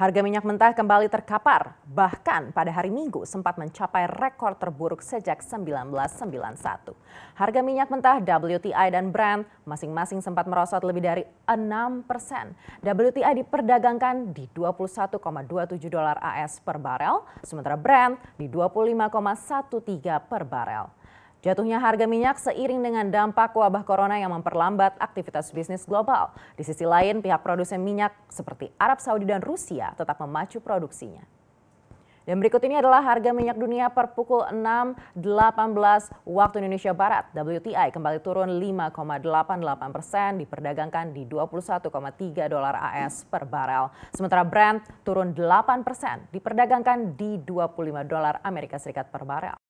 Harga minyak mentah kembali terkapar, bahkan pada hari Minggu sempat mencapai rekor terburuk sejak 1991. Harga minyak mentah WTI dan Brent masing-masing sempat merosot lebih dari 6 persen. WTI diperdagangkan di 21,27 dolar AS per barel, sementara Brent di 25,13 per barel. Jatuhnya harga minyak seiring dengan dampak wabah corona yang memperlambat aktivitas bisnis global. Di sisi lain, pihak produsen minyak seperti Arab Saudi dan Rusia tetap memacu produksinya. Dan berikut ini adalah harga minyak dunia per pukul 6.18 waktu Indonesia Barat. WTI kembali turun 5,88 persen diperdagangkan di 21,3 dolar AS per barel. Sementara Brent turun 8 persen diperdagangkan di 25 dolar Amerika Serikat per barel.